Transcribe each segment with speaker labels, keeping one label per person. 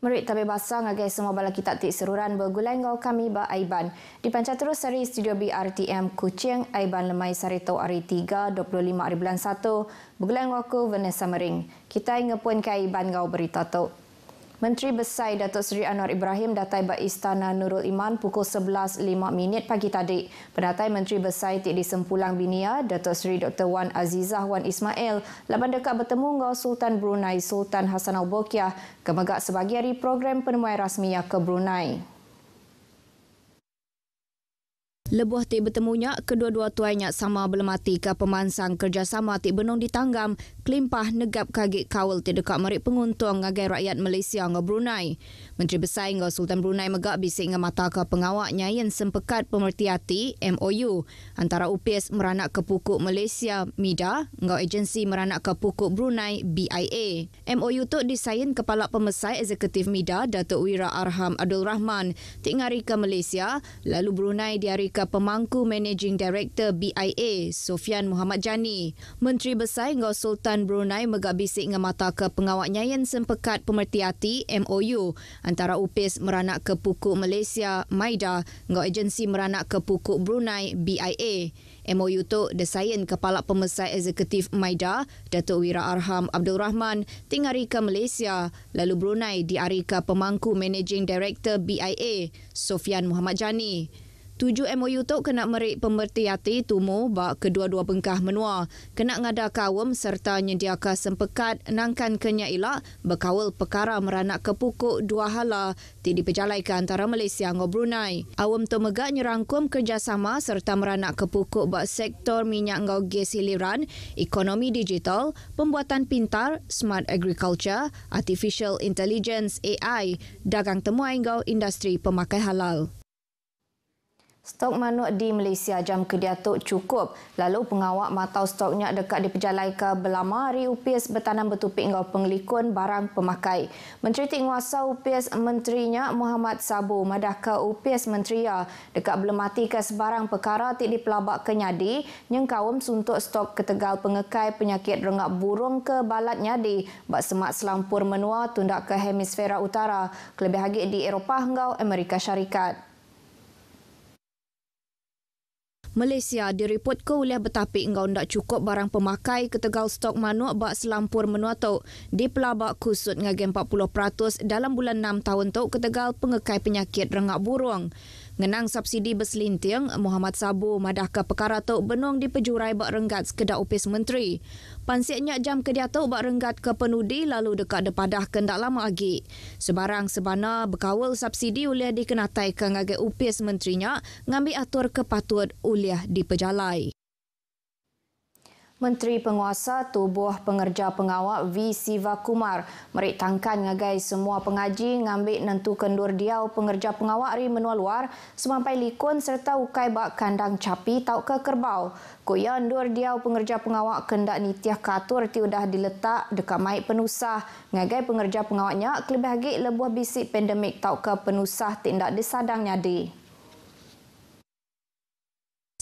Speaker 1: Merit tabi basa ngagai semua bala kita ti seruran begulenggol kami ba Aiban. dipancat terus dari studio BRTM Kuching Aiban Lemai Sarito Ari 3 25 ribuan 1 begulenggol ku Vanessa Mering. Kita ingat pun ke Aiban gau berita tu. Menteri Besar Datuk Seri Anwar Ibrahim datai ke Istana Nurul Iman pukul 11.05 pagi tadi. Pendatai Menteri Besar Tik di Sempulang Binia, Datuk Seri Dr. Wan Azizah Wan Ismail, laban dekat bertemu dengan Sultan Brunei Sultan Hassanal Bolkiah, kemegak sebagai hari program penemuan rasmi ke Brunei. Lebuh ti bertemunya kedua-dua tuanya sama belemati ke pemansang kerjasama ti benung ditanggam kelimpah negap kagik kawal ti dekat merik penguntung agai rakyat Malaysia ngah Brunei. Menteri Besar ngah Sultan Brunei megak bisik ngah mata ke pengawaknya yang sempekat pemertiati MOU antara UPS Meranak Kepukuk Malaysia MIDA ngah agensi Meranak Kepukuk Brunei BIA. MOU tu disain kepala pemesai eksekutif MIDA Datuk Wira Arham Abdul Rahman ti ngari ke Malaysia lalu Brunei diari Ketika pemangku Managing Director BIA, Sofian Muhammad Jani, Menteri Besar Ingo Sultan Brunei megak bisik dengan mata ke pengawak nyayan sempekat pemertiati MOU antara UPIS Meranak ke Pukuk Malaysia, MAIDA, dengan agensi Meranak ke Pukuk Brunei, BIA. MOU itu desain Kepala Pemesai Eksekutif MAIDA, Datuk Wira Arham Abdul Rahman, tinggari ke Malaysia, lalu Brunei diari ke pemangku Managing Director BIA, Sofian Muhammad Jani. Tujuh MOU tu kena merik pemerti hati tumu bak kedua-dua bengkah menua. Kena ngada kawam serta nyediaka sempekat nangkan kenya ilak berkawal perkara meranak ke pukuk dua hala ti dipejalai ke antara Malaysia dan Brunei. Awam tu megak nyerangkum kerjasama serta meranak ke pukuk bak sektor minyak ngau gas hiliran, ekonomi digital, pembuatan pintar, smart agriculture, artificial intelligence AI, dagang temuai ngau industri pemakai halal. Stok manuk di Malaysia jam kediatuk cukup. Lalu pengawak matau stoknya dekat di Pejalai ke Belama hari upis bertanam bertupik dengan penglikun barang pemakai. Menteri Tinguasa upis menterinya Muhammad Sabu madah ke upis menteria ya. dekat belemati ke sebarang perkara tidak di pelabak kenyadi yang kawam suntuk stok ketegal pengekai penyakit rengak burung ke balat nyadi buat semak selampur menua tundak ke hemisfera utara kelebih lagi di Eropah hingga Amerika Syarikat. Malaysia direport ke oleh betapik engkau ndak cukup barang pemakai ketegal stok manuak bak selampur menua tau. Di pelabak kusut ngagen 40% dalam bulan 6 tahun tau ketegal pengekai penyakit rengak burung. Ngenang subsidi berselinting, Muhammad Sabu madah ke perkara tu benung di pejurai bak renggat sekedar opis menteri. Pansiknya jam kedia tu bak renggat ke penudi lalu dekat depadah kendak lama lagi. Sebarang sebana berkawal subsidi oleh dikenatai ke ngagai opis menterinya ngambil atur kepatut oleh di pejalai. Menteri Penguasa Tubuh Pengerja Pengawak V. Siva Kumar merik tangkan ngagai semua pengaji ngambil nentu kendur diau pengerja pengawak ri menua luar semampai likun serta ukai bak kandang capi tau ke kerbau. Koyan endur diau pengerja pengawak kendak nitiah katur ti udah diletak dekat maik penusah. Ngagai pengerja pengawaknya kelebih lagi lebuah bisik pandemik tau ke penusah tindak disadang nyadi.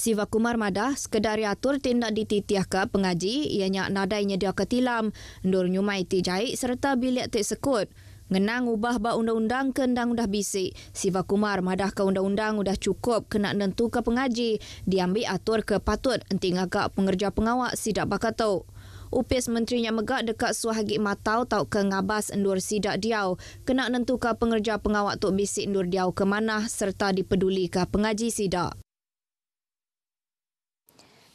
Speaker 1: Siva Kumar Madah sekedar atur tindak dititiah ke pengaji ianya nadai nyedia ketilam, ndur nyumai ti jahit serta bilik ti sekut. Ngenang ubah ba undang-undang ke undang udah bisik. Siva Kumar madah ke undang-undang udah cukup kena nentu ke pengaji. Diambil atur ke patut enti ngagak pengerja pengawak sidak bakato. Upis menterinya megak dekat suahagi matau tau ke ngabas endur sidak diau. Kena nentu ke pengerja pengawak tu bisik endur diau ke mana serta dipeduli ke pengaji sidak.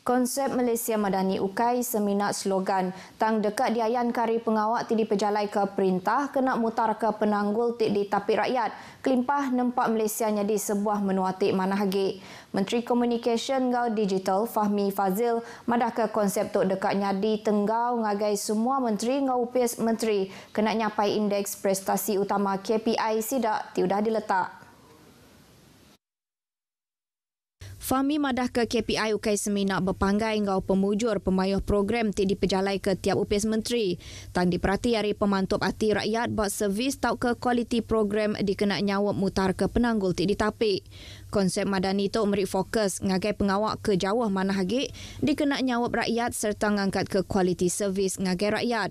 Speaker 1: Konsep Malaysia Madani Ukai semina slogan tang dekat diayan kari pengawak tidi dipejalai ke perintah kena mutar ke penanggul tik di tapi rakyat. Kelimpah nempak Malaysia jadi sebuah menua tik mana hagi. Menteri Komunikasi Gau Digital Fahmi Fazil madah ke konsep tu dekat nyadi tenggau ngagai semua menteri ngau upis menteri kena nyapai indeks prestasi utama KPI sidak tiudah diletak. Fahmi madah ke KPI Ukai Seminak berpanggai ngau pemujur pemayuh program tidak di pejalai ke tiap upis menteri. Tang diperhati hari pemantup hati rakyat buat servis tau ke kualiti program dikenak nyawab mutar ke penanggul tidak ditapik. Konsep madani itu merik fokus ngagai pengawak ke jauh mana hagi dikenak nyawab rakyat serta ngangkat ke kualiti servis ngagai rakyat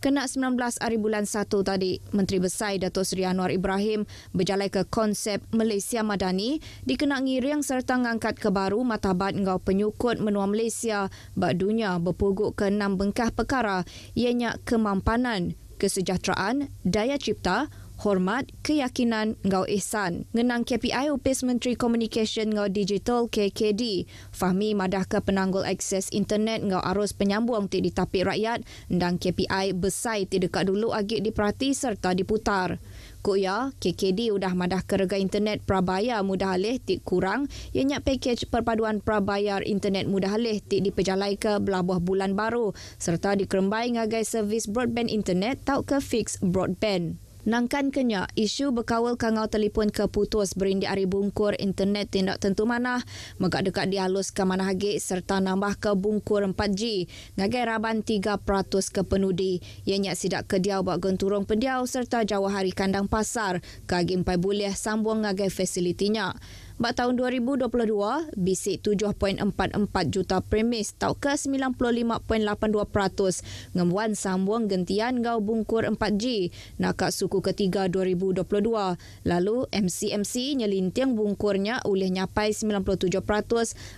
Speaker 1: kena 19 hari bulan 1 tadi. Menteri Besar Datuk Seri Anwar Ibrahim berjalan ke konsep Malaysia Madani dikenangi riang serta mengangkat ke baru matabat ngau penyukut menua Malaysia bak dunia berpuguk ke enam bengkah perkara ianya kemampanan, kesejahteraan, daya cipta, hormat, keyakinan ngau ihsan. Ngenang KPI Upis Menteri Komunikasi ngau Digital KKD, Fahmi madah ke penanggul akses internet ngau arus penyambung ti di tapik rakyat, ndang KPI besai ti dekat dulu agit diperhati serta diputar. Kok ya, KKD udah madah kerega internet prabaya mudah alih ti kurang, ianya pakej perpaduan prabayar internet mudah alih ti dipejalai ke belabuh bulan baru, serta dikerembai ngagai servis broadband internet tau ke fix broadband. Nangkan kenya, isu berkawal kangau telefon keputus putus berindi hari bungkur internet tindak tentu mana, megak dekat dihalus ke mana hagi serta nambah ke bungkur 4G, ngagai raban 3% ke penudi. Ianya sidak ke diau buat genturung pendiau serta jauh hari kandang pasar, kagi empai boleh sambung ngagai fasilitinya bak tahun 2022 bisik 7.44 juta premis tau ke 95.82% ngemuan sambung gentian gau bungkur 4G nakak suku ketiga 2022 lalu MCMC nyelinting bungkurnya oleh nyapai 97%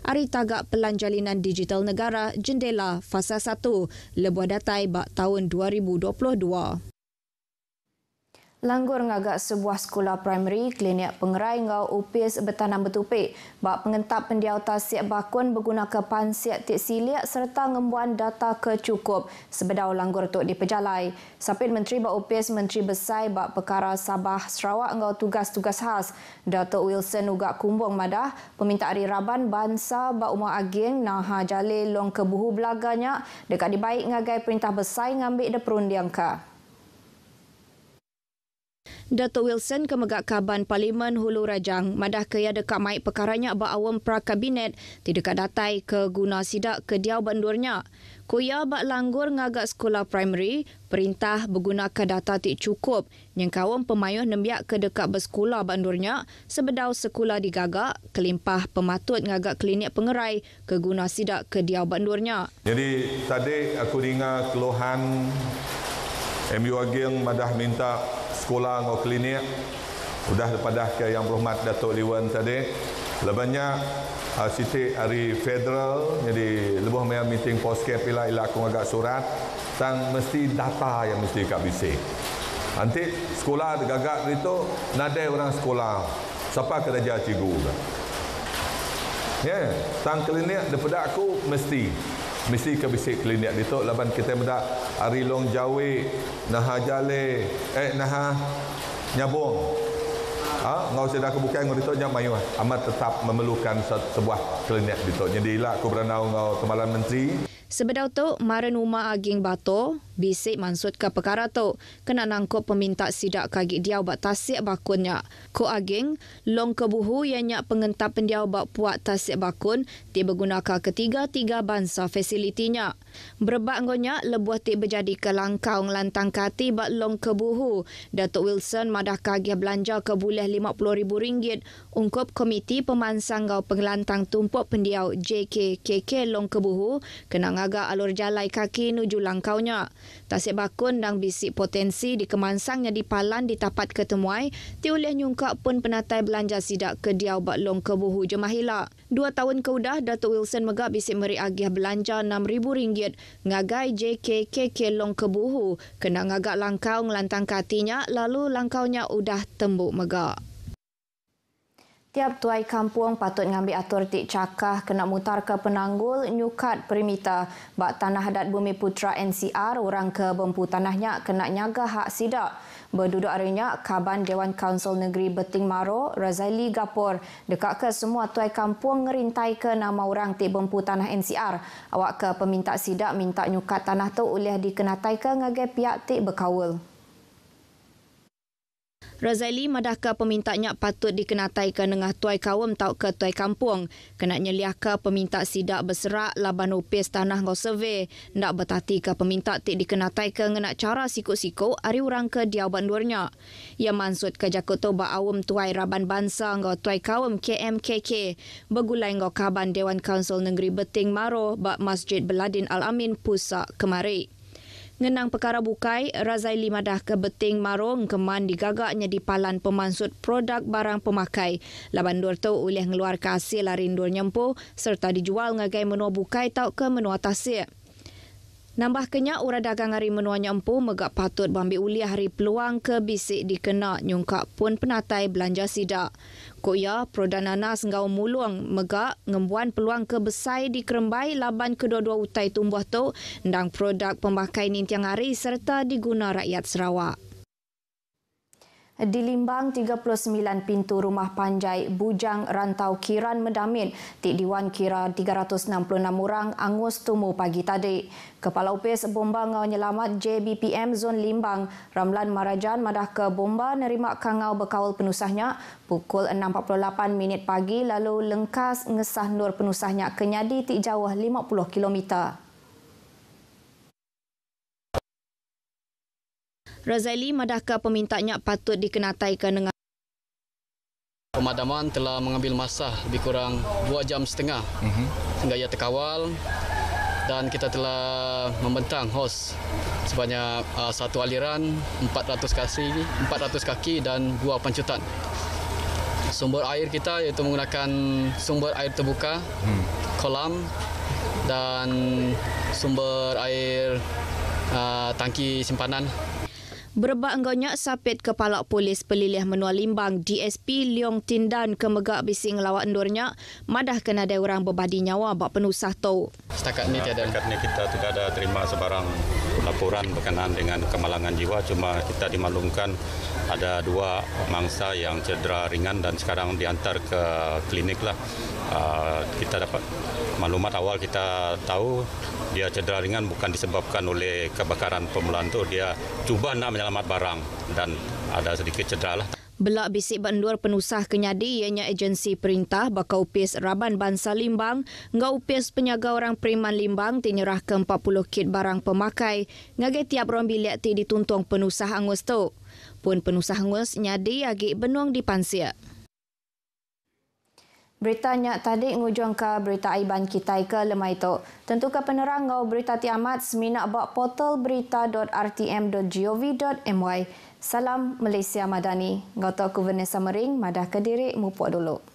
Speaker 1: ari tagak pelan jalinan digital negara jendela fasa 1 lebuah datai bak tahun 2022 Langgur ngagak sebuah sekolah primary klinik pengerai ngau upis bertanam bertupik. Bak pengentap pendiau tasik bakun berguna ke pansiak tik siliak serta ngembuan data kecukup sebedau langgur tu dipejalai. Sapin Menteri Bak Upis Menteri Besai Bak Perkara Sabah Sarawak ngau tugas-tugas khas. Dato' Wilson uga kumbung madah peminta hari raban bansa Bak Umar Aging Naha Jalil Long Kebuhu belaganya dekat dibaik ngagai perintah Besai ngambil de perundiang Dato' Wilson kemegak kaban Parlimen Hulu Rajang madah ke ia dekat maik perkaranya abang awam pra kabinet ti dekat datai ke guna sidak ke diau bandurnya. Kuya bak langgur ngagak sekolah primary, perintah berguna ke data ti cukup yang kawan pemayuh nembiak ke dekat bersekolah bandurnya sebedau sekolah digagak, kelimpah pematut ngagak klinik pengerai ke guna sidak ke diau bandurnya. Jadi tadi aku dengar keluhan MU Ageng madah minta sekolah atau klinik udah daripada ke yang berhormat Datuk Liwan tadi lebihnya uh, Siti hari federal jadi lebih banyak meeting poskep pila ila aku agak surat tang mesti data yang mesti kak bisi nanti sekolah gagak itu nadai orang sekolah siapa kerja cikgu ya yeah. tang klinik daripada aku mesti mesti ke bisik klinik itu, tok laban kita muda, ari long jawi naha jale eh naha nyabong ha ngau sida ke bukan ngau ditok nyam mayu lah. amat tetap memerlukan sebuah klinik di tok jadi lah ku beranau ngau temalan menteri Sebedau tu, Maran Uma Aging Bato, Bisik mansut ke perkara tu. Kena nangkup peminta sidak kagi dia buat tasik bakunnya. Ko ageng, long kebuhu yang nyak pengentap dia buat puak tasik bakun ti berguna ketiga-tiga bansa fasilitinya. Berbak ngonya lebuh ti berjadi ke langkau ngelantang kati buat long kebuhu. Datuk Wilson madah kagih belanja ke buleh RM50,000 ungkup Komiti Pemansang gaw Pengelantang Tumpuk Pendiau JKKK Long Kebuhu kena ngaga alur jalai kaki nuju langkaunya. Tasik Bakun dan bisik potensi dikemansangnya di Palan di tapat ketemuai ti oleh nyungkak pun penatai belanja sidak ke Diau baklong Long ke Buhu Jemahila. Dua tahun keudah, Datuk Wilson megak bisik meri agih belanja RM6,000 ngagai JKKK Long ke Buhu kena ngagak langkau ngelantang katinya lalu langkaunya udah tembuk megak. Tiap tuai kampung patut ngambil atur tik cakah kena mutar ke penanggul nyukat perimeter. Bak Tanah Adat Bumi Putra NCR orang ke bempu tanahnya kena nyaga hak sidak. Berduduk arinya Kaban Dewan Kaunsel Negeri Beting Maro, Razali Gapur. Dekat ke semua tuai kampung ngerintai ke nama orang tik bempu tanah NCR. Awak ke peminta sidak minta nyukat tanah tu oleh dikenatai ke ngagai pihak tik berkawal. Razali madah madaka pemintanya patut dikenatai ke dengan tuai kawam tau ke tuai kampung. Kenaknya ke peminta sidak berserak laban upis tanah ngau survei. Nak bertati ke peminta tak dikenatai ke ngenak cara siku-siku hari orang ke dia luarnya. Yang mansut ke jakoto berawam tuai raban bangsa ngau tuai kawam KMKK. Begulai ngau kaban Dewan Kaunsel Negeri Beting Maro bak Masjid Beladin Al-Amin pusak kemarin. Ngenang perkara Bukai, Razaili Madah ke Beting Marong keman digagaknya di palan pemansut produk barang pemakai. Laban dua tu boleh ngeluar ke hasil larin dua nyempo serta dijual ngagai menua bukai tau ke menua tasik. Nambah kenya ura dagang hari menua nyempu megak patut bambi uliah hari peluang ke bisik dikena nyungkap pun penatai belanja sidak. Kok ya, Prodan Anas ngau mulung megak ngembuan peluang kebesai di Kerembai laban kedua-dua utai tumbuh tu dan produk pembakai nintiang hari serta diguna rakyat Sarawak. Di Limbang, 39 pintu rumah panjai Bujang Rantau Kiran Medamin, Tik Diwan kira 366 orang angus tumu pagi tadi. Kepala Upis Bomba Ngau Nyelamat JBPM Zon Limbang, Ramlan Marajan madah ke bomba nerima kangau berkawal penusahnya pukul 6.48 minit pagi lalu lengkas ngesah nur penusahnya kenyadi tik jauh 50 kilometer. Razali madahkah pemintanya patut dikenataikan dengan Pemadaman telah mengambil masa lebih kurang 2 jam setengah mm sehingga ia terkawal dan kita telah membentang hos sebanyak uh, satu aliran 400 kaki 400 kaki dan dua pancutan. Sumber air kita iaitu menggunakan sumber air terbuka, hmm. kolam dan sumber air uh, tangki simpanan. Berbak enggaknya sapit kepala polis pelilih menua limbang DSP Leong Tindan kemegak bising ngelawat endurnya madah kena ada orang berbadi nyawa bak penusah tu. Setakat ni tiada. Setakat ni kita tidak ada terima sebarang laporan berkenaan dengan kemalangan jiwa cuma kita dimaklumkan ada dua mangsa yang cedera ringan dan sekarang diantar ke klinik lah Ah, kita dapat maklumat awal kita tahu dia cedera ringan bukan disebabkan oleh kebakaran pemulaan itu. Dia cuba nak menyelamat barang dan ada sedikit cedera lah. Belak bisik bandur penusah kenyadi ianya agensi perintah baka upis Raban Bansa Limbang ngau upis penyaga orang periman Limbang tinyerah ke 40 kit barang pemakai ngagai tiap orang bilik ti dituntung penusah angus tu. Pun penusah angus nyadi agi benuang di pansia. Berita nyak tadi ngujung ke berita Aiban kita ke lemah itu. Tentu ke penerang ngau berita ti amat seminak bak portal berita.rtm.gov.my. Salam Malaysia Madani. Ngau tau ku Mering, madah ke diri, mupuk dulu.